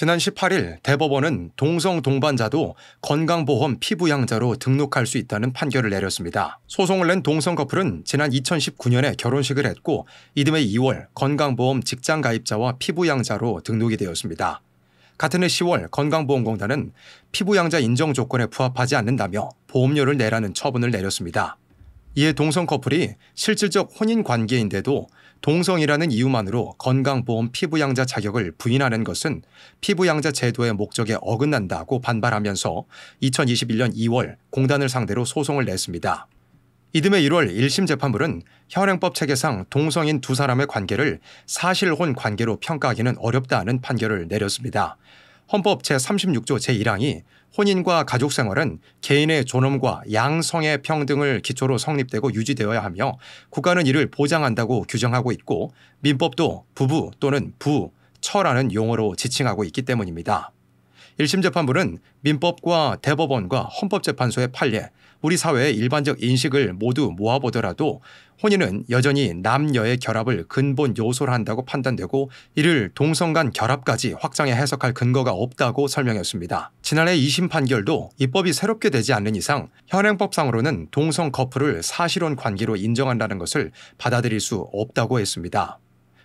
지난 18일 대법원은 동성 동반자도 건강보험 피부양자로 등록할 수 있다는 판결을 내렸습니다. 소송을 낸 동성 커플은 지난 2019년에 결혼식을 했고 이듬해 2월 건강보험 직장가입자와 피부양자로 등록이 되었습니다. 같은 해 10월 건강보험공단은 피부양자 인정 조건에 부합하지 않는다며 보험료를 내라는 처분을 내렸습니다. 이에 동성 커플이 실질적 혼인 관계인데도 동성이라는 이유만으로 건강보험 피부양자 자격을 부인하는 것은 피부양자 제도의 목적에 어긋난다고 반발하면서 2021년 2월 공단을 상대로 소송을 냈습니다. 이듬해 1월 1심 재판부는 현행법 체계상 동성인 두 사람의 관계를 사실혼 관계로 평가하기는 어렵다는 판결을 내렸습니다. 헌법 제36조 제1항이 혼인과 가족 생활은 개인의 존엄과 양성의 평등을 기초로 성립되고 유지되어야 하며 국가는 이를 보장한다고 규정하고 있고 민법도 부부 또는 부, 처라는 용어로 지칭하고 있기 때문입니다. 1심 재판부는 민법과 대법원과 헌법재판소의 판례, 우리 사회의 일반적 인식을 모두 모아보더라도 혼인은 여전히 남녀의 결합을 근본 요소로 한다고 판단되고 이를 동성 간 결합까지 확장해 해석할 근거가 없다고 설명했습니다. 지난해 2심 판결도 입법이 새롭게 되지 않는 이상 현행법상으로는 동성 커플을 사실혼 관계로 인정한다는 것을 받아들일 수 없다고 했습니다.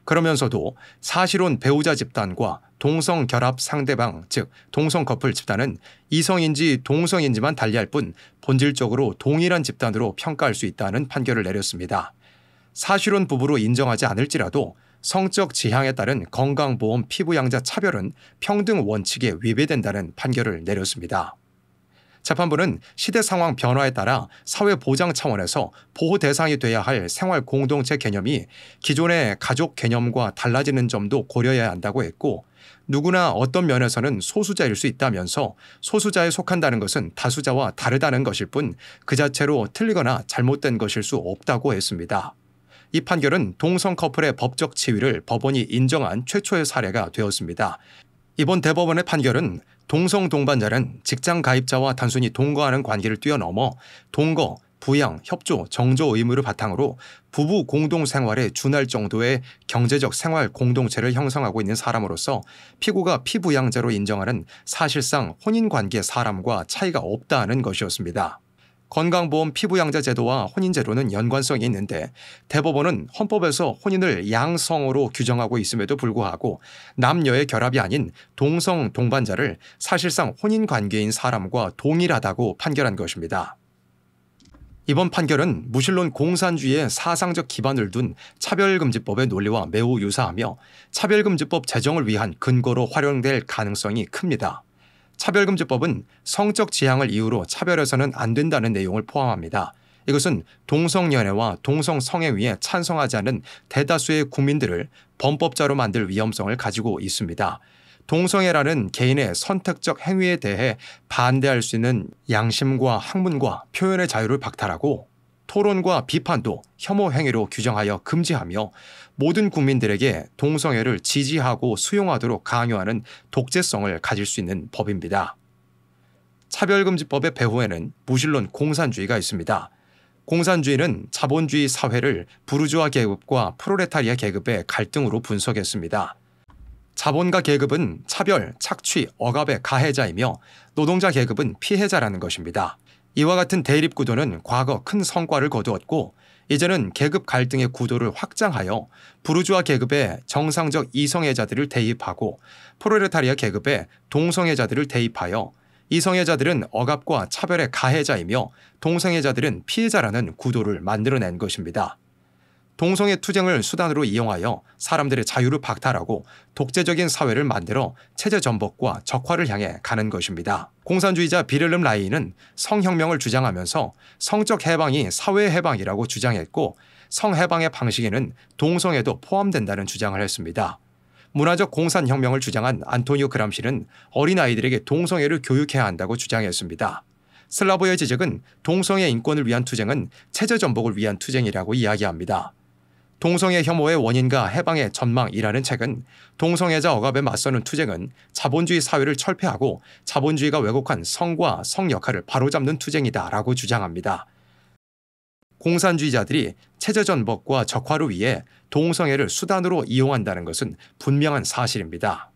그러면서도 사실혼 배우자 집단과 동성 결합 상대방 즉 동성 커플 집단은 이성인지 동성인지만 달리할 뿐 본질적으로 동일한 집단으로 평가할 수 있다는 판결을 내렸습니다. 사실혼 부부로 인정하지 않을지라도 성적 지향에 따른 건강보험 피부양자 차별은 평등 원칙에 위배된다는 판결을 내렸습니다. 재판부는 시대 상황 변화에 따라 사회 보장 차원에서 보호 대상이 돼야 할 생활 공동체 개념이 기존의 가족 개념과 달라지는 점도 고려해야 한다고 했고 누구나 어떤 면에서는 소수자일 수 있다면서 소수자에 속한다는 것은 다수자와 다르다는 것일 뿐 그 자체로 틀리거나 잘못된 것일 수 없다고 했습니다. 이 판결은 동성 커플의 법적 지위를 법원이 인정한 최초의 사례가 되었습니다. 이번 대법원의 판결은 동성 동반자는 직장 가입자와 단순히 동거하는 관계를 뛰어넘어 동거, 부양, 협조, 정조 의무를 바탕으로 부부 공동 생활에 준할 정도의 경제적 생활 공동체를 형성하고 있는 사람으로서 피고가 피부양자로 인정하는 사실상 혼인 관계 사람과 차이가 없다는 것이었습니다. 건강보험 피부양자 제도와 혼인제도는 연관성이 있는데 대법원은 헌법에서 혼인을 양성으로 규정하고 있음에도 불구하고 남녀의 결합이 아닌 동성 동반자를 사실상 혼인 관계인 사람과 동일하다고 판결한 것입니다. 이번 판결은 무신론 공산주의의 사상적 기반을 둔 차별금지법의 논리와 매우 유사하며 차별금지법 제정을 위한 근거로 활용될 가능성이 큽니다. 차별금지법은 성적 지향을 이유로 차별해서는 안 된다는 내용을 포함합니다. 이것은 동성연애와 동성성애위에 찬성하지 않는 대다수의 국민들을 범법자로 만들 위험성을 가지고 있습니다. 동성애라는 개인의 선택적 행위에 대해 반대할 수 있는 양심과 학문과 표현의 자유를 박탈하고 토론과 비판도 혐오 행위로 규정하여 금지하며 모든 국민들에게 동성애를 지지하고 수용하도록 강요하는 독재성을 가질 수 있는 법입니다. 차별금지법의 배후에는 무실론 공산주의가 있습니다. 공산주의는 자본주의 사회를 부르주아 계급과 프로레타리아 계급의 갈등으로 분석했습니다. 자본가 계급은 차별, 착취, 억압의 가해자이며 노동자 계급은 피해자라는 것입니다. 이와 같은 대립 구도는 과거 큰 성과를 거두었고 이제는 계급 갈등의 구도를 확장하여 부르주아 계급에 정상적 이성애자들을 대입하고 프로레타리아 계급에 동성애자들을 대입하여 이성애자들은 억압과 차별의 가해자이며 동성애자들은 피해자라는 구도를 만들어낸 것입니다. 동성애 투쟁을 수단으로 이용하여 사람들의 자유를 박탈하고 독재적인 사회를 만들어 체제 전복과 적화를 향해 가는 것입니다. 공산주의자 비렐름 라이인은 성혁명을 주장하면서 성적 해방이 사회 해방이라고 주장했고 성해방의 방식에는 동성애도 포함된다는 주장을 했습니다. 문화적 공산혁명을 주장한 안토니오 그람시는 어린아이들에게 동성애를 교육해야 한다고 주장했습니다. 슬라보의 지적은 동성애 인권을 위한 투쟁은 체제 전복을 위한 투쟁이라고 이야기합니다. 동성애 혐오의 원인과 해방의 전망이라는 책은 동성애자 억압에 맞서는 투쟁은 자본주의 사회를 철폐하고 자본주의가 왜곡한 성과 성 역할을 바로잡는 투쟁이다라고 주장합니다. 공산주의자들이 체제전법과 적화를 위해 동성애를 수단으로 이용한다는 것은 분명한 사실입니다.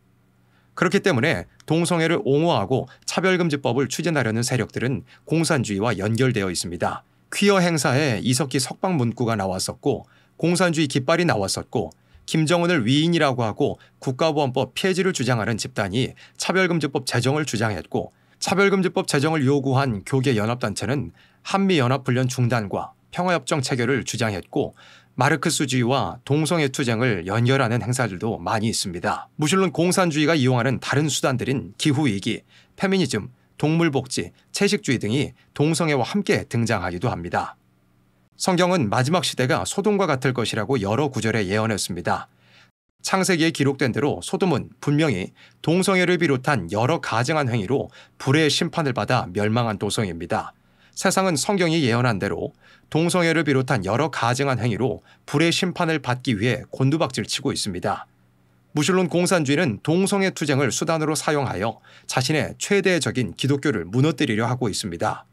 그렇기 때문에 동성애를 옹호하고 차별금지법을 추진하려는 세력들은 공산주의와 연결되어 있습니다. 퀴어 행사에 이석기 석방 문구가 나왔었고 공산주의 깃발이 나왔었고 김정은을 위인이라고 하고 국가보안법 폐지를 주장하는 집단이 차별금지법 제정을 주장했고 차별금지법 제정을 요구한 교계연합단체는 한미연합훈련 중단과 평화협정 체결을 주장했고 마르크스주의와 동성애 투쟁을 연결하는 행사들도 많이 있습니다. 무실론 공산주의가 이용하는 다른 수단들인 기후위기, 페미니즘, 동물복지, 채식주의 등이 동성애와 함께 등장하기도 합니다. 성경은 마지막 시대가 소돔과 같을 것이라고 여러 구절에 예언했습니다. 창세기에 기록된 대로 소돔은 분명히 동성애를 비롯한 여러 가증한 행위로 불의 심판을 받아 멸망한 도성입니다. 세상은 성경이 예언한 대로 동성애를 비롯한 여러 가증한 행위로 불의 심판을 받기 위해 곤두박질 치고 있습니다. 무슐론 공산주의는 동성애 투쟁을 수단으로 사용하여 자신의 최대적인 기독교를 무너뜨리려 하고 있습니다.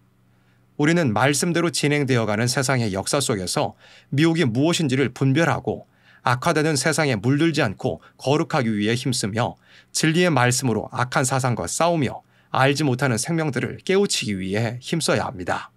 우리는 말씀대로 진행되어가는 세상의 역사 속에서 미혹이 무엇인지를 분별하고 악화되는 세상에 물들지 않고 거룩하기 위해 힘쓰며 진리의 말씀으로 악한 사상과 싸우며 알지 못하는 생명들을 깨우치기 위해 힘써야 합니다.